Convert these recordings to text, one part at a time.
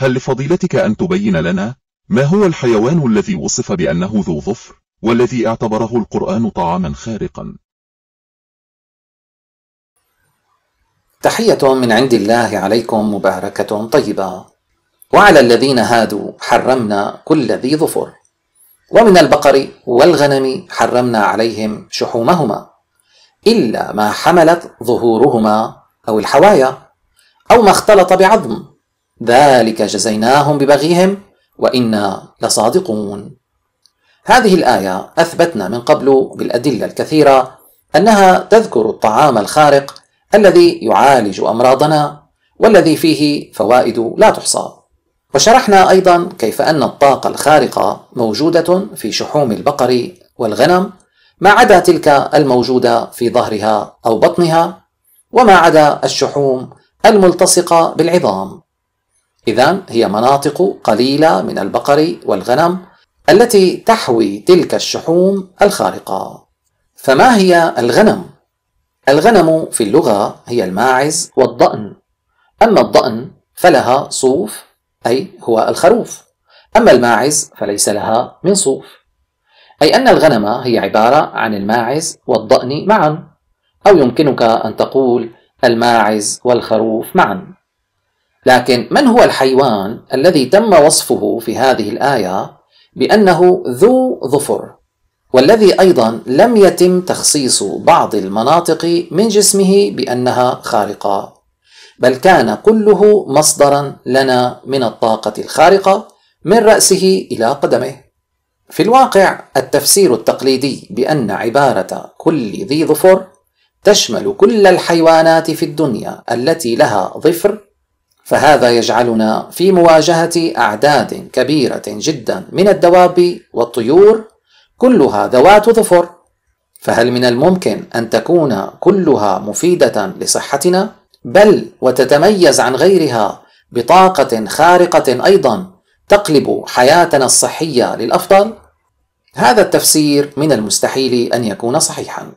هل لفضيلتك أن تبين لنا ما هو الحيوان الذي وصف بأنه ذو ظفر والذي اعتبره القرآن طعاما خارقا تحية من عند الله عليكم مباركة طيبة وعلى الذين هادوا حرمنا كل ذي ظفر ومن البقر والغنم حرمنا عليهم شحومهما إلا ما حملت ظهورهما أو الحوايا أو ما اختلط بعظم ذلك جزيناهم ببغيهم وإنا لصادقون هذه الآية أثبتنا من قبل بالأدلة الكثيرة أنها تذكر الطعام الخارق الذي يعالج أمراضنا والذي فيه فوائد لا تحصى وشرحنا أيضا كيف أن الطاقة الخارقة موجودة في شحوم البقر والغنم ما عدا تلك الموجودة في ظهرها أو بطنها وما عدا الشحوم الملتصقة بالعظام إذا هي مناطق قليلة من البقر والغنم التي تحوي تلك الشحوم الخارقة. فما هي الغنم؟ الغنم في اللغة هي الماعز والضأن. أما الضأن فلها صوف أي هو الخروف. أما الماعز فليس لها من صوف. أي أن الغنم هي عبارة عن الماعز والضأن معا. أو يمكنك أن تقول الماعز والخروف معا. لكن من هو الحيوان الذي تم وصفه في هذه الآية بأنه ذو ظفر والذي أيضا لم يتم تخصيص بعض المناطق من جسمه بأنها خارقة بل كان كله مصدرا لنا من الطاقة الخارقة من رأسه إلى قدمه في الواقع التفسير التقليدي بأن عبارة كل ذي ظفر تشمل كل الحيوانات في الدنيا التي لها ظفر فهذا يجعلنا في مواجهة أعداد كبيرة جدا من الدواب والطيور كلها ذوات ظفر فهل من الممكن أن تكون كلها مفيدة لصحتنا؟ بل وتتميز عن غيرها بطاقة خارقة أيضا تقلب حياتنا الصحية للأفضل؟ هذا التفسير من المستحيل أن يكون صحيحا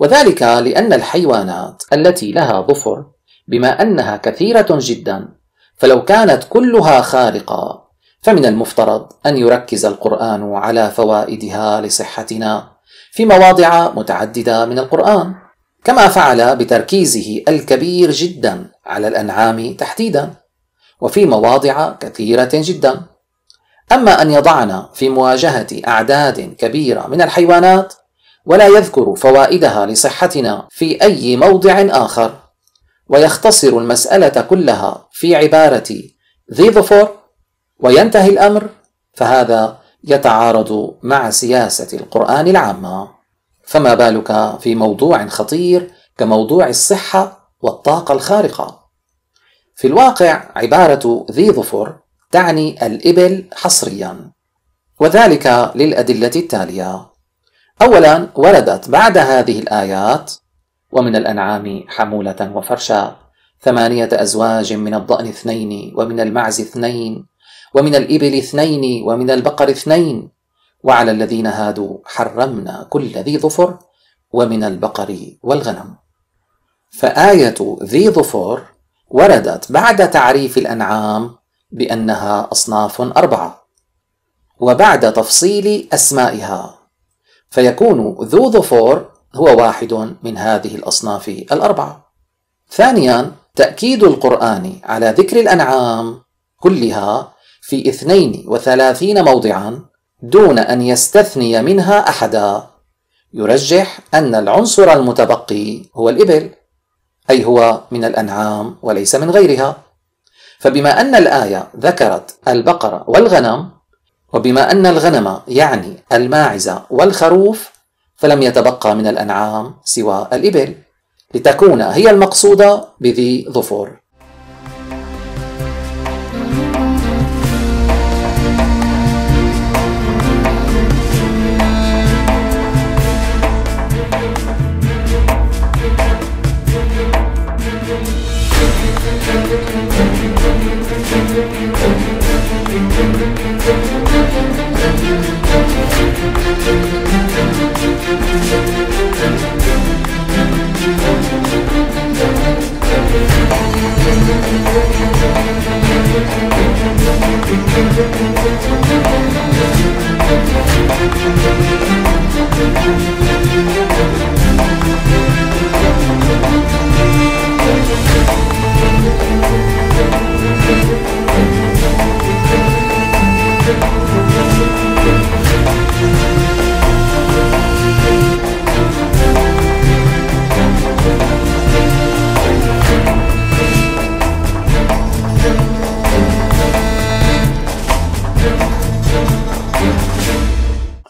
وذلك لأن الحيوانات التي لها ظفر بما أنها كثيرة جدا فلو كانت كلها خارقة فمن المفترض أن يركز القرآن على فوائدها لصحتنا في مواضع متعددة من القرآن كما فعل بتركيزه الكبير جدا على الأنعام تحديدا وفي مواضع كثيرة جدا أما أن يضعنا في مواجهة أعداد كبيرة من الحيوانات ولا يذكر فوائدها لصحتنا في أي موضع آخر ويختصر المسألة كلها في عبارة ذي ظفر وينتهي الأمر فهذا يتعارض مع سياسة القرآن العامة فما بالك في موضوع خطير كموضوع الصحة والطاقة الخارقة في الواقع عبارة ذي ظفر تعني الإبل حصريا وذلك للأدلة التالية أولا وردت بعد هذه الآيات ومن الأنعام حمولة وفرشا ثمانية أزواج من الضأن اثنين ومن المعز اثنين ومن الإبل اثنين ومن البقر اثنين وعلى الذين هادوا حرمنا كل ذي ظفر ومن البقر والغنم فآية ذي ظفر وردت بعد تعريف الأنعام بأنها أصناف أربعة وبعد تفصيل أسمائها فيكون ذو ظفور هو واحد من هذه الأصناف الأربعة ثانيا تأكيد القرآن على ذكر الأنعام كلها في 32 موضعا دون أن يستثني منها أحدا يرجح أن العنصر المتبقي هو الإبل أي هو من الأنعام وليس من غيرها فبما أن الآية ذكرت البقرة والغنم وبما أن الغنم يعني الماعزة والخروف فلم يتبقى من الأنعام سوى الإبل لتكون هي المقصودة بذي ظفر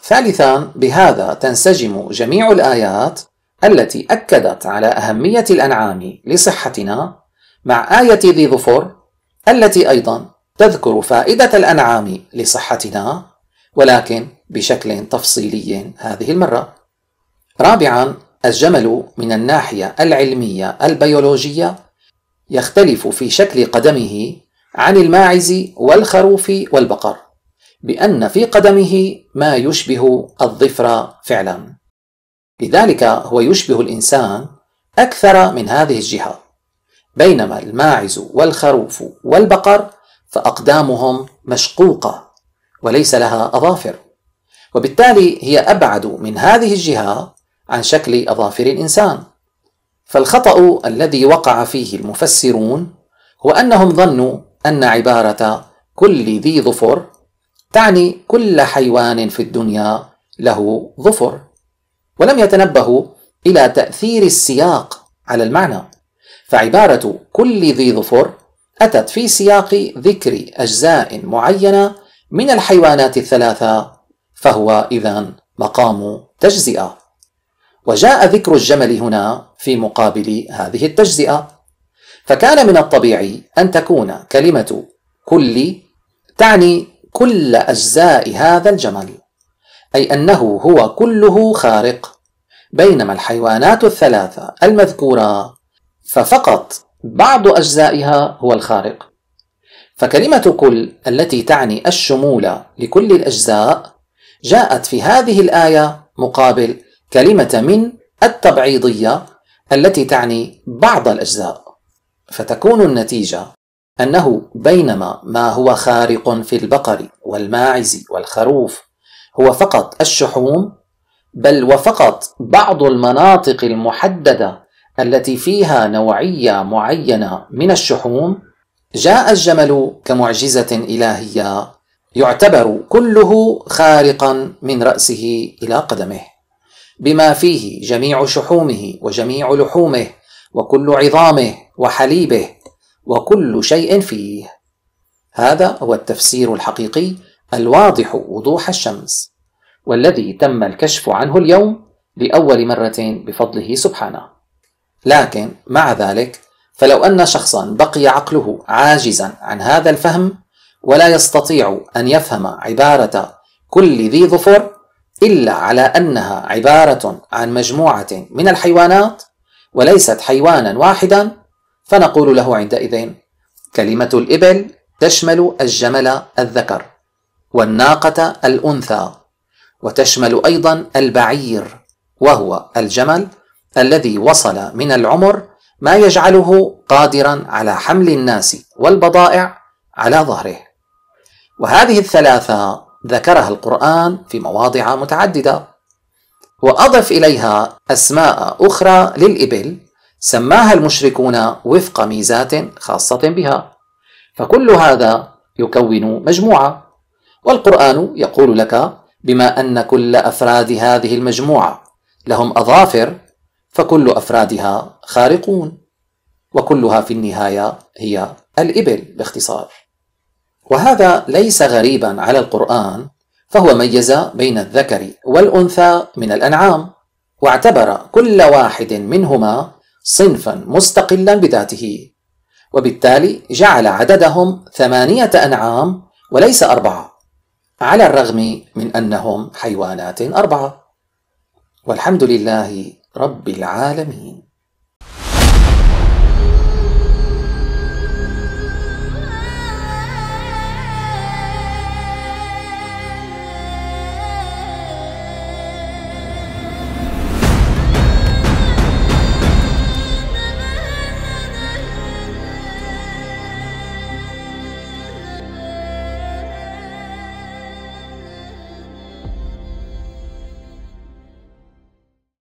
ثالثا بهذا تنسجم جميع الآيات التي أكدت على أهمية الأنعام لصحتنا مع آية ذي ظفر التي أيضا تذكر فائدة الأنعام لصحتنا ولكن بشكل تفصيلي هذه المرة. رابعا الجمل من الناحية العلمية البيولوجية يختلف في شكل قدمه عن الماعز والخروف والبقر. بأن في قدمه ما يشبه الظفر فعلا لذلك هو يشبه الإنسان أكثر من هذه الجهة بينما الماعز والخروف والبقر فأقدامهم مشقوقة وليس لها أظافر وبالتالي هي أبعد من هذه الجهة عن شكل أظافر الإنسان فالخطأ الذي وقع فيه المفسرون هو أنهم ظنوا أن عبارة كل ذي ظفر تعني كل حيوان في الدنيا له ظفر ولم يتنبهوا الى تاثير السياق على المعنى فعباره كل ذي ظفر اتت في سياق ذكر اجزاء معينه من الحيوانات الثلاثه فهو اذا مقام تجزئه وجاء ذكر الجمل هنا في مقابل هذه التجزئه فكان من الطبيعي ان تكون كلمه كل تعني كل أجزاء هذا الجمل أي أنه هو كله خارق بينما الحيوانات الثلاثة المذكورة ففقط بعض أجزائها هو الخارق فكلمة كل التي تعني الشمول لكل الأجزاء جاءت في هذه الآية مقابل كلمة من التبعيضية التي تعني بعض الأجزاء فتكون النتيجة أنه بينما ما هو خارق في البقر والماعز والخروف هو فقط الشحوم بل وفقط بعض المناطق المحددة التي فيها نوعية معينة من الشحوم جاء الجمل كمعجزة إلهية يعتبر كله خارقا من رأسه إلى قدمه بما فيه جميع شحومه وجميع لحومه وكل عظامه وحليبه وكل شيء فيه هذا هو التفسير الحقيقي الواضح وضوح الشمس والذي تم الكشف عنه اليوم لأول مرة بفضله سبحانه لكن مع ذلك فلو أن شخصا بقي عقله عاجزا عن هذا الفهم ولا يستطيع أن يفهم عبارة كل ذي ظفر إلا على أنها عبارة عن مجموعة من الحيوانات وليست حيوانا واحدا فنقول له عندئذ كلمة الإبل تشمل الجمل الذكر والناقة الأنثى وتشمل أيضا البعير وهو الجمل الذي وصل من العمر ما يجعله قادرا على حمل الناس والبضائع على ظهره وهذه الثلاثة ذكرها القرآن في مواضع متعددة وأضف إليها أسماء أخرى للإبل سماها المشركون وفق ميزات خاصة بها فكل هذا يكون مجموعة والقرآن يقول لك بما أن كل أفراد هذه المجموعة لهم أظافر فكل أفرادها خارقون وكلها في النهاية هي الإبل باختصار وهذا ليس غريبا على القرآن فهو ميز بين الذكر والأنثى من الأنعام واعتبر كل واحد منهما صنفا مستقلا بذاته وبالتالي جعل عددهم ثمانية أنعام وليس أربعة على الرغم من أنهم حيوانات أربعة والحمد لله رب العالمين